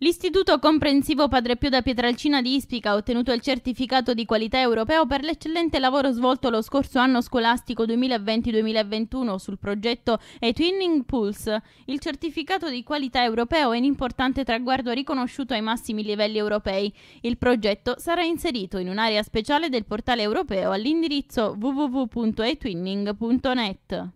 L'Istituto Comprensivo Padre Pio da Pietralcina di Ispica ha ottenuto il certificato di qualità europeo per l'eccellente lavoro svolto lo scorso anno scolastico 2020-2021 sul progetto E Twinning Pulse. Il certificato di qualità europeo è un importante traguardo riconosciuto ai massimi livelli europei. Il progetto sarà inserito in un'area speciale del portale europeo all'indirizzo www.etwinning.net.